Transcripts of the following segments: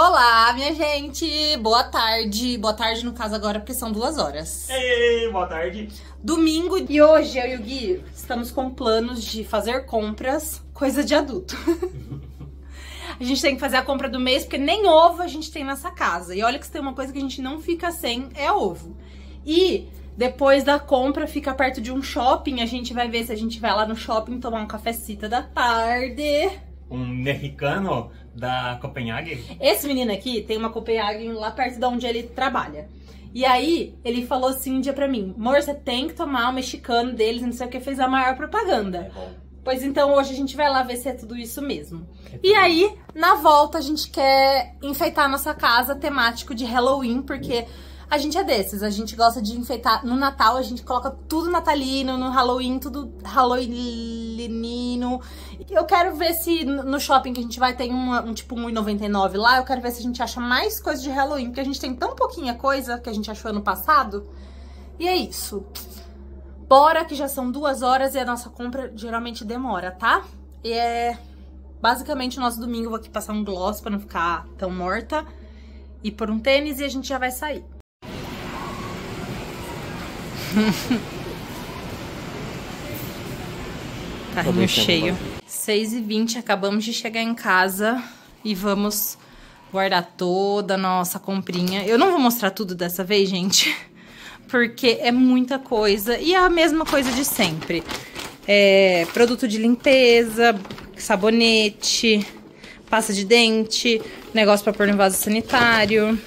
Olá, minha gente! Boa tarde. Boa tarde, no caso, agora, porque são duas horas. Ei, boa tarde. Domingo e hoje eu e o Gui estamos com planos de fazer compras, coisa de adulto. a gente tem que fazer a compra do mês, porque nem ovo a gente tem nessa casa. E olha que tem uma coisa que a gente não fica sem, é ovo. E depois da compra, fica perto de um shopping. A gente vai ver se a gente vai lá no shopping tomar um cafecita da tarde. Um mexicano da Copenhague? Esse menino aqui tem uma Copenhague lá perto de onde ele trabalha. E aí, ele falou assim um dia pra mim: Amor, você tem que tomar o mexicano deles, não sei o que, fez a maior propaganda. É pois então, hoje a gente vai lá ver se é tudo isso mesmo. É e aí, na volta, a gente quer enfeitar a nossa casa temático de Halloween, porque. A gente é desses, a gente gosta de enfeitar. No Natal, a gente coloca tudo natalino, no Halloween, tudo halloweenino. Eu quero ver se no shopping que a gente vai tem tipo um, um tipo 1,99 lá, eu quero ver se a gente acha mais coisa de Halloween, porque a gente tem tão pouquinha coisa que a gente achou ano passado. E é isso. Bora, que já são duas horas e a nossa compra geralmente demora, tá? E é basicamente o nosso domingo. Eu vou aqui passar um gloss pra não ficar tão morta. E por um tênis e a gente já vai sair. Carrinho tá tá cheio. 6h20, acabamos de chegar em casa e vamos guardar toda a nossa comprinha. Eu não vou mostrar tudo dessa vez, gente, porque é muita coisa e é a mesma coisa de sempre. É, produto de limpeza, sabonete, pasta de dente, negócio para pôr no vaso sanitário.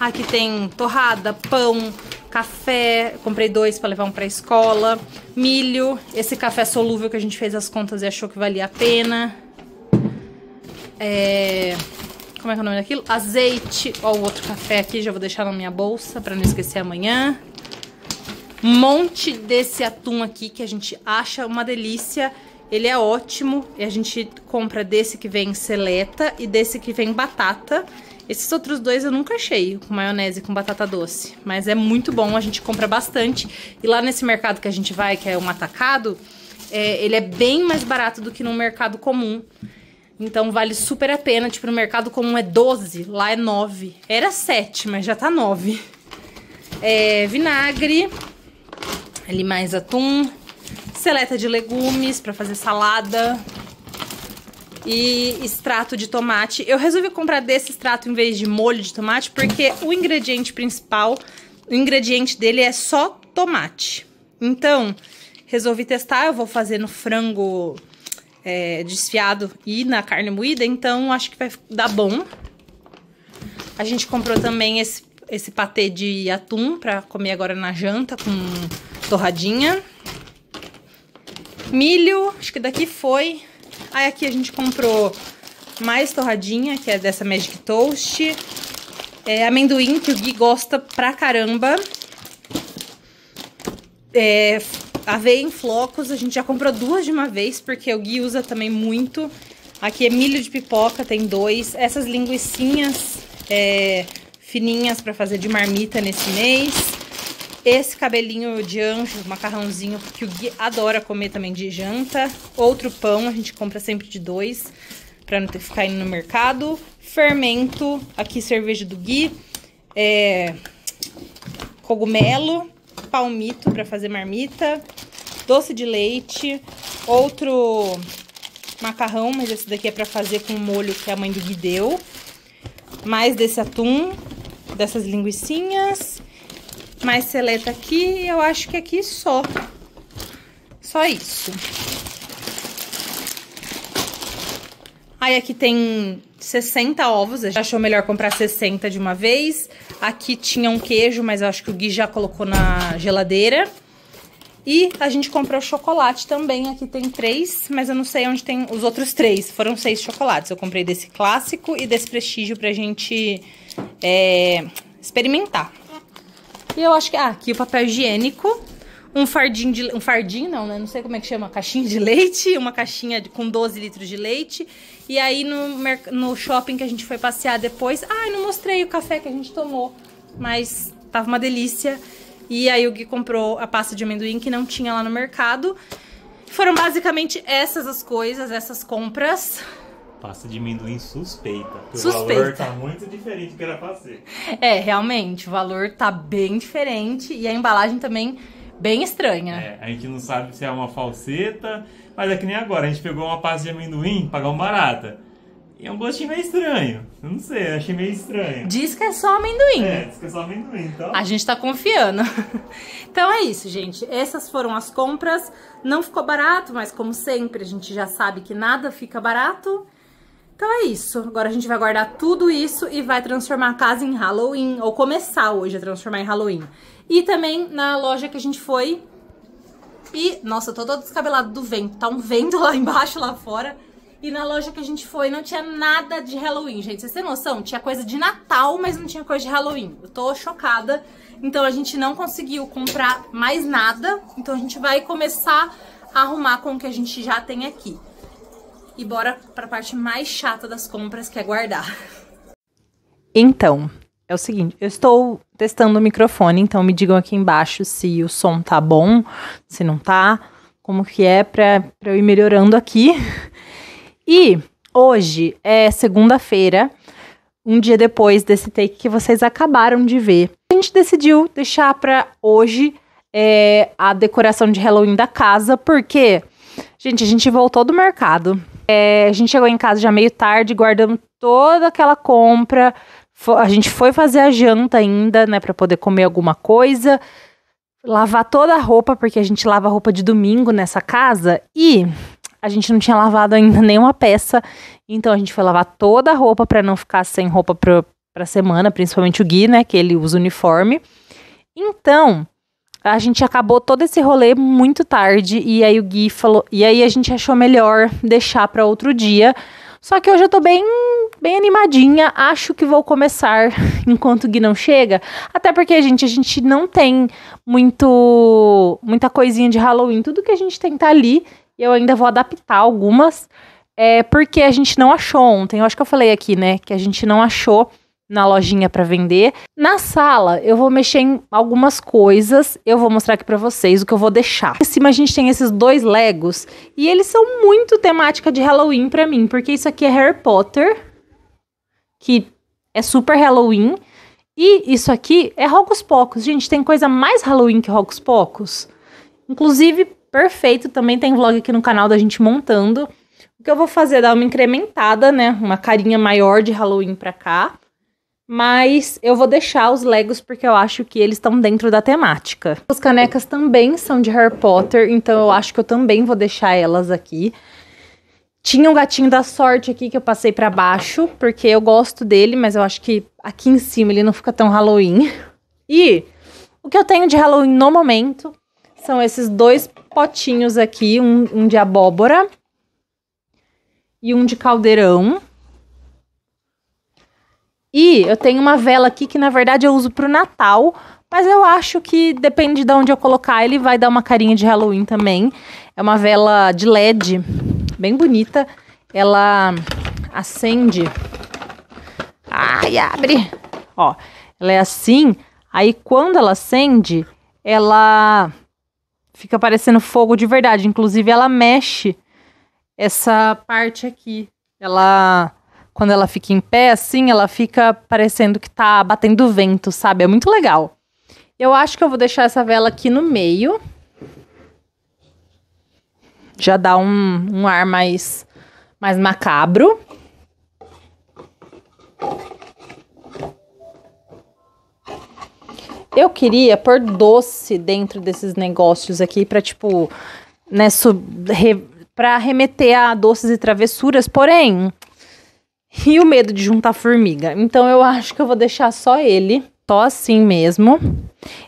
Aqui tem torrada, pão, café, comprei dois para levar um para a escola, milho, esse café solúvel que a gente fez as contas e achou que valia a pena. É... Como é que é o nome daquilo? Azeite. Ó, o outro café aqui, já vou deixar na minha bolsa para não esquecer amanhã. Um monte desse atum aqui que a gente acha uma delícia. Ele é ótimo e a gente compra desse que vem seleta e desse que vem batata. Esses outros dois eu nunca achei, com maionese e com batata doce. Mas é muito bom, a gente compra bastante. E lá nesse mercado que a gente vai, que é um atacado, é, ele é bem mais barato do que no mercado comum. Então vale super a pena. Tipo, no mercado comum é 12, lá é 9. Era 7, mas já tá 9. É, vinagre, ali mais atum, seleta de legumes para fazer salada e extrato de tomate. Eu resolvi comprar desse extrato em vez de molho de tomate porque o ingrediente principal, o ingrediente dele é só tomate. Então, resolvi testar, eu vou fazer no frango é, desfiado e na carne moída, então acho que vai dar bom. A gente comprou também esse, esse patê de atum para comer agora na janta com torradinha. Milho, acho que daqui foi Aí aqui a gente comprou mais torradinha, que é dessa Magic Toast. É, amendoim, que o Gui gosta pra caramba. É, aveia em flocos, a gente já comprou duas de uma vez, porque o Gui usa também muito. Aqui é milho de pipoca, tem dois. Essas linguiçinhas é, fininhas pra fazer de marmita nesse mês. Esse cabelinho de anjo, macarrãozinho, que o Gui adora comer também de janta. Outro pão, a gente compra sempre de dois, pra não ter que ficar indo no mercado. Fermento, aqui cerveja do Gui. É... Cogumelo, palmito pra fazer marmita. Doce de leite, outro macarrão, mas esse daqui é pra fazer com o molho que a mãe do Gui deu. Mais desse atum, dessas linguiçinhas mais seleta aqui e eu acho que aqui só. Só isso. Aí aqui tem 60 ovos, a gente achou melhor comprar 60 de uma vez. Aqui tinha um queijo, mas eu acho que o Gui já colocou na geladeira. E a gente comprou chocolate também, aqui tem três, mas eu não sei onde tem os outros três. Foram seis chocolates, eu comprei desse clássico e desse prestígio pra gente é, experimentar. E eu acho que... Ah, aqui o papel higiênico. Um fardinho de... Um fardinho, não, né? Não sei como é que chama. Caixinha de leite. Uma caixinha de, com 12 litros de leite. E aí no, no shopping que a gente foi passear depois... Ai, ah, não mostrei o café que a gente tomou. Mas tava uma delícia. E aí o Gui comprou a pasta de amendoim que não tinha lá no mercado. Foram basicamente essas as coisas, essas compras. Pasta de amendoim suspeita. suspeita. O valor tá muito diferente do que era pra ser. É, realmente, o valor tá bem diferente e a embalagem também bem estranha. É, a gente não sabe se é uma falseta, mas é que nem agora, a gente pegou uma pasta de amendoim, pagou uma barata. E é um gostinho meio estranho. Eu não sei, achei meio estranho. Diz que é só amendoim. É, diz que é só amendoim, então. A gente tá confiando. então é isso, gente. Essas foram as compras. Não ficou barato, mas como sempre, a gente já sabe que nada fica barato. Então é isso. Agora a gente vai guardar tudo isso e vai transformar a casa em Halloween, ou começar hoje a transformar em Halloween. E também na loja que a gente foi. E, nossa, tô todo descabelado do vento. Tá um vento lá embaixo, lá fora. E na loja que a gente foi não tinha nada de Halloween, gente. Vocês têm noção? Tinha coisa de Natal, mas não tinha coisa de Halloween. Eu tô chocada. Então a gente não conseguiu comprar mais nada. Então a gente vai começar a arrumar com o que a gente já tem aqui. E bora para a parte mais chata das compras, que é guardar. Então, é o seguinte, eu estou testando o microfone, então me digam aqui embaixo se o som tá bom, se não tá, como que é para eu ir melhorando aqui. E hoje é segunda-feira, um dia depois desse take que vocês acabaram de ver. A gente decidiu deixar para hoje é, a decoração de Halloween da casa, porque, gente, a gente voltou do mercado, é, a gente chegou em casa já meio tarde, guardando toda aquela compra. A gente foi fazer a janta ainda, né, para poder comer alguma coisa, lavar toda a roupa, porque a gente lava a roupa de domingo nessa casa e a gente não tinha lavado ainda nenhuma peça. Então a gente foi lavar toda a roupa para não ficar sem roupa para pra semana, principalmente o Gui, né, que ele usa uniforme. Então, a gente acabou todo esse rolê muito tarde e aí o Gui falou, e aí a gente achou melhor deixar para outro dia. Só que hoje eu tô bem, bem animadinha, acho que vou começar enquanto o Gui não chega, até porque gente, a gente não tem muito muita coisinha de Halloween, tudo que a gente tem tá ali, e eu ainda vou adaptar algumas. É porque a gente não achou ontem, eu acho que eu falei aqui, né, que a gente não achou na lojinha para vender. Na sala, eu vou mexer em algumas coisas, eu vou mostrar aqui para vocês o que eu vou deixar. Em cima a gente tem esses dois Legos e eles são muito temática de Halloween para mim, porque isso aqui é Harry Potter, que é super Halloween, e isso aqui é Hocus Pocus. Gente, tem coisa mais Halloween que Hocus Pocus. Inclusive, perfeito, também tem vlog aqui no canal da gente montando. O que eu vou fazer é dar uma incrementada, né? Uma carinha maior de Halloween pra cá. Mas eu vou deixar os Legos porque eu acho que eles estão dentro da temática. As canecas também são de Harry Potter, então eu acho que eu também vou deixar elas aqui. Tinha um gatinho da sorte aqui que eu passei para baixo, porque eu gosto dele, mas eu acho que aqui em cima ele não fica tão Halloween. E o que eu tenho de Halloween no momento são esses dois potinhos aqui, um, um de abóbora e um de caldeirão. E eu tenho uma vela aqui que, na verdade, eu uso pro Natal. Mas eu acho que depende de onde eu colocar, ele vai dar uma carinha de Halloween também. É uma vela de LED, bem bonita. Ela acende. Ai, abre! Ó, ela é assim. Aí quando ela acende, ela fica parecendo fogo de verdade. Inclusive, ela mexe essa parte aqui. Ela quando ela fica em pé, assim, ela fica parecendo que tá batendo vento, sabe? É muito legal. Eu acho que eu vou deixar essa vela aqui no meio. Já dá um, um ar mais, mais macabro. Eu queria pôr doce dentro desses negócios aqui para tipo, né, re, para remeter a doces e travessuras, porém, e o medo de juntar formiga. Então eu acho que eu vou deixar só ele, só assim mesmo.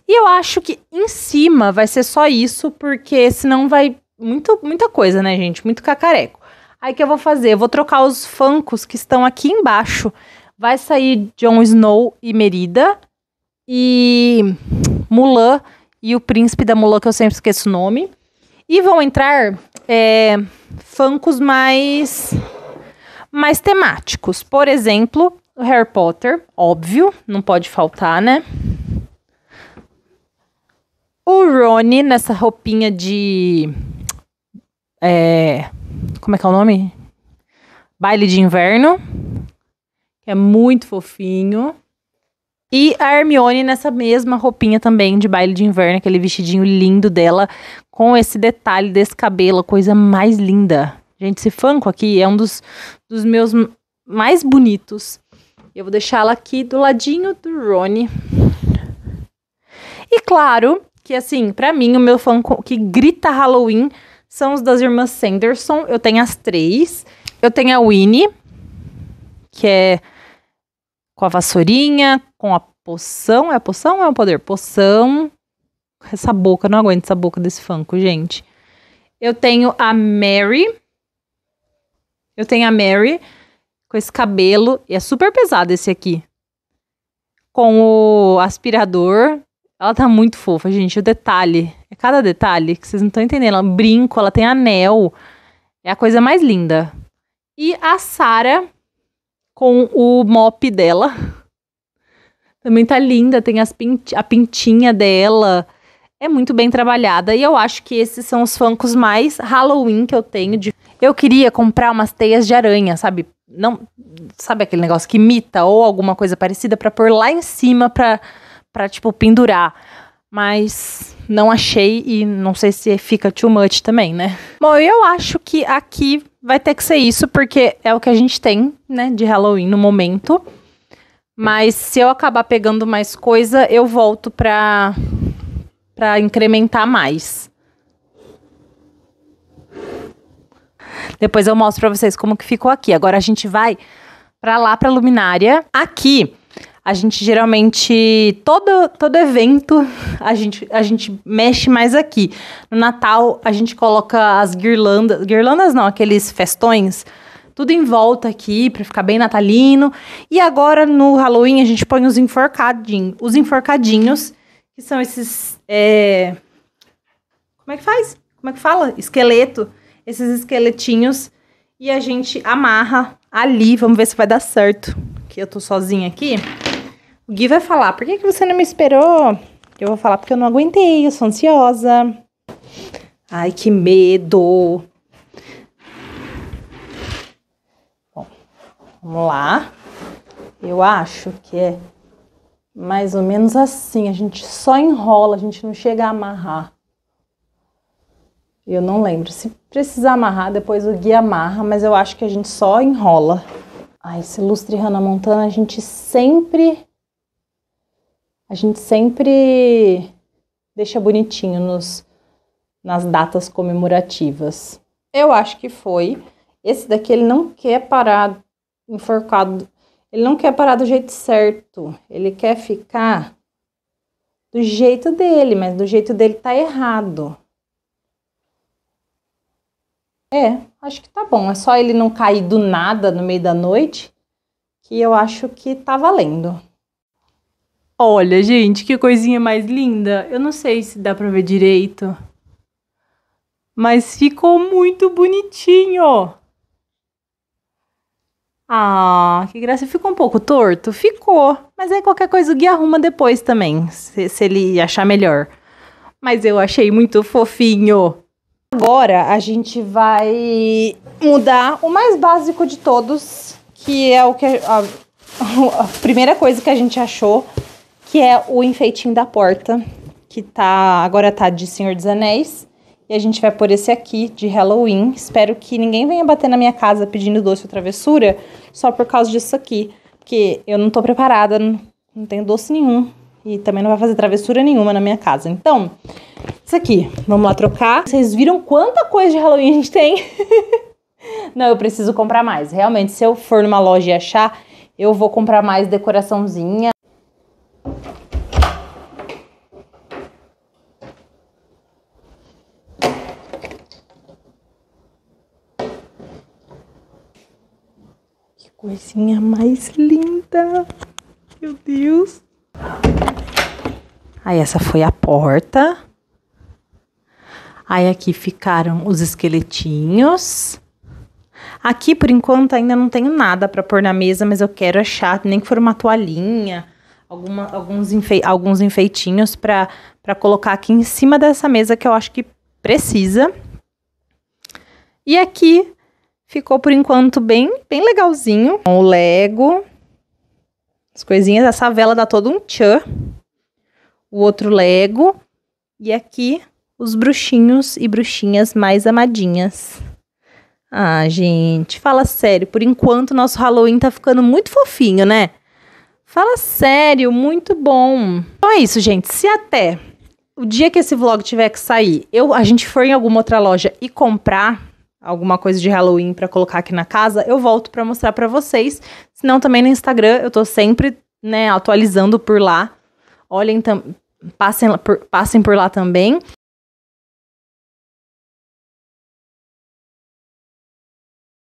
E eu acho que em cima vai ser só isso, porque senão vai muito, muita coisa, né, gente? Muito cacareco. Aí que eu vou fazer? Eu vou trocar os fancos que estão aqui embaixo. Vai sair Jon Snow e Merida e Mulan e o príncipe da Mulan, que eu sempre esqueço o nome. E vão entrar é, fancos mais mais temáticos. Por exemplo, o Harry Potter, óbvio, não pode faltar, né? O Rony nessa roupinha de. É, como é que é o nome? Baile de Inverno. Que é muito fofinho. E a Hermione nessa mesma roupinha também de baile de inverno, aquele vestidinho lindo dela, com esse detalhe desse cabelo, coisa mais linda. Gente, esse Funko aqui é um dos, dos meus mais bonitos. Eu vou deixá-la aqui do ladinho do Rony. E claro que, assim, para mim, o meu Funko que grita Halloween são os das irmãs Sanderson. Eu tenho as três. Eu tenho a Winnie, que é com a vassourinha, com a poção. É a poção ou é um poder? Poção. Essa boca, não aguento essa boca desse Funko, gente. Eu tenho a Mary, eu tenho a Mary com esse cabelo, e é super pesado esse aqui. Com o aspirador. Ela tá muito fofa, gente. O detalhe. É cada detalhe que vocês não estão entendendo. Ela brinco, ela tem anel. É a coisa mais linda. E a Sara com o mop dela. Também tá linda, tem as pint a pintinha dela é muito bem trabalhada e eu acho que esses são os funcos mais Halloween que eu tenho. De... Eu queria comprar umas teias de aranha, sabe? Não, sabe aquele negócio que imita ou alguma coisa parecida para pôr lá em cima para para tipo pendurar. Mas não achei e não sei se fica too much também, né? Bom, eu acho que aqui vai ter que ser isso porque é o que a gente tem, né, de Halloween no momento. Mas se eu acabar pegando mais coisa, eu volto para para incrementar mais. Depois eu mostro para vocês como que ficou aqui. Agora a gente vai para lá para a luminária. Aqui a gente geralmente todo todo evento a gente a gente mexe mais aqui. No Natal a gente coloca as guirlandas, guirlandas não, aqueles festões tudo em volta aqui para ficar bem natalino. E agora no Halloween a gente põe os enforcadinhos, os enforcadinhos que são esses. É... Como é que faz? Como é que fala? Esqueleto. Esses esqueletinhos. E a gente amarra ali. Vamos ver se vai dar certo. Que eu tô sozinha aqui. O Gui vai falar: por que, que você não me esperou? Eu vou falar porque eu não aguentei, eu sou ansiosa. Ai, que medo. Bom, vamos lá. Eu acho que é mais ou menos assim. A gente só enrola, a gente não chega a amarrar. Eu não lembro. Se precisar amarrar, depois o guia amarra, mas eu acho que a gente só enrola. Ah, esse lustre Hannah Montana, a gente sempre. A gente sempre deixa bonitinho nos, nas datas comemorativas. Eu acho que foi. Esse daqui ele não quer parar enforcado ele não quer parar do jeito certo, ele quer ficar do jeito dele, mas do jeito dele tá errado. É, acho que tá bom. É só ele não cair do nada no meio da noite que eu acho que tá valendo. Olha, gente, que coisinha mais linda. Eu não sei se dá pra ver direito. Mas ficou muito bonitinho. Ah, que graça. Ficou um pouco torto? Ficou. Mas aí qualquer coisa o Gui arruma depois também, se, se ele achar melhor. Mas eu achei muito fofinho. Agora a gente vai mudar o mais básico de todos, que é o que a, a, a primeira coisa que a gente achou, que é o enfeitinho da porta, que tá agora tá de Senhor dos Anéis. E a gente vai por esse aqui de Halloween. Espero que ninguém venha bater na minha casa pedindo doce ou travessura só por causa disso aqui. Porque eu não tô preparada, não tenho doce nenhum. E também não vai fazer travessura nenhuma na minha casa. Então, isso aqui. Vamos lá trocar. Vocês viram quanta coisa de Halloween a gente tem? não, eu preciso comprar mais. Realmente, se eu for numa loja e achar, eu vou comprar mais decoraçãozinha. florzinha mais linda. Meu Deus. Aí essa foi a porta. Aí aqui ficaram os esqueletinhos. Aqui por enquanto ainda não tenho nada para pôr na mesa, mas eu quero achar, nem que for uma toalhinha, alguma, alguns, enfe, alguns enfeitinhos para colocar aqui em cima dessa mesa que eu acho que precisa. E aqui Ficou por enquanto bem, bem legalzinho. O Lego, as coisinhas, essa vela dá todo um tchan. O outro Lego. E aqui os bruxinhos e bruxinhas mais amadinhas. Ah, gente, fala sério. Por enquanto, nosso Halloween tá ficando muito fofinho, né? Fala sério, muito bom. Então é isso, gente. Se até o dia que esse vlog tiver que sair, eu a gente for em alguma outra loja e comprar alguma coisa de Halloween para colocar aqui na casa, eu volto para mostrar para vocês. Se não, também no Instagram, eu tô sempre, né, atualizando por lá. Olhem, passem, por, passem por lá também.